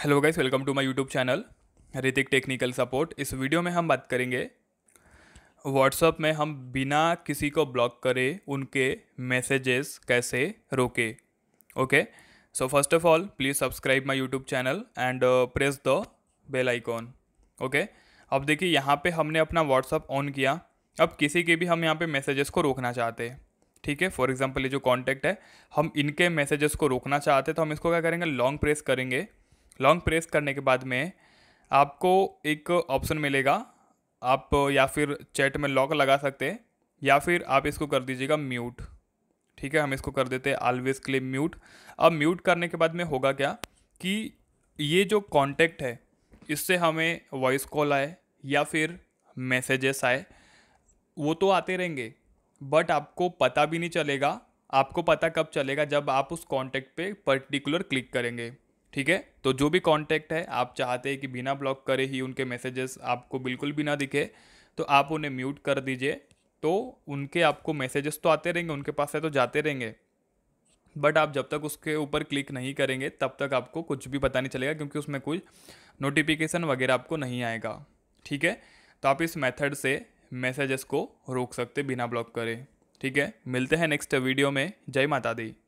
hello guys welcome to my YouTube channel Ritik technical support इस video में हम बात करेंगे व्हाट्सअप में हम बिना किसी को ब्लॉक करे उनके मैसेजेस कैसे रोके okay so first of all please subscribe my YouTube channel and press the bell icon okay अब देखिए यहाँ पे हमने अपना व्हाट्सअप ऑन किया अब किसी के भी हम यहाँ पे मैसेजेस को रोकना चाहते हैं ठीक है फॉर एग्जाम्पल ये जो कॉन्टैक्ट है हम इनके मैसेजेस को रोकना चाहते तो हम इसको क्या करेंगे लॉन्ग प्रेस करेंगे लॉन्ग प्रेस करने के बाद में आपको एक ऑप्शन मिलेगा आप या फिर चैट में लॉक लगा सकते हैं या फिर आप इसको कर दीजिएगा म्यूट ठीक है हम इसको कर देते हैं ऑलवेज क्लिप म्यूट अब म्यूट करने के बाद में होगा क्या कि ये जो कॉन्टैक्ट है इससे हमें वॉइस कॉल आए या फिर मैसेजेस आए वो तो आते रहेंगे बट आपको पता भी नहीं चलेगा आपको पता कब चलेगा जब आप उस कॉन्टैक्ट पे पर्टिकुलर क्लिक करेंगे ठीक है तो जो भी कॉन्टैक्ट है आप चाहते हैं कि बिना ब्लॉक करे ही उनके मैसेजेस आपको बिल्कुल भी ना दिखे तो आप उन्हें म्यूट कर दीजिए तो उनके आपको मैसेजेस तो आते रहेंगे उनके पास है तो जाते रहेंगे बट आप जब तक उसके ऊपर क्लिक नहीं करेंगे तब तक आपको कुछ भी पता नहीं चलेगा क्योंकि उसमें कुछ नोटिफिकेशन वगैरह आपको नहीं आएगा ठीक है तो आप इस मेथड से मैसेजेस को रोक सकते बिना ब्लॉक करें ठीक है मिलते हैं नेक्स्ट वीडियो में जय माता दी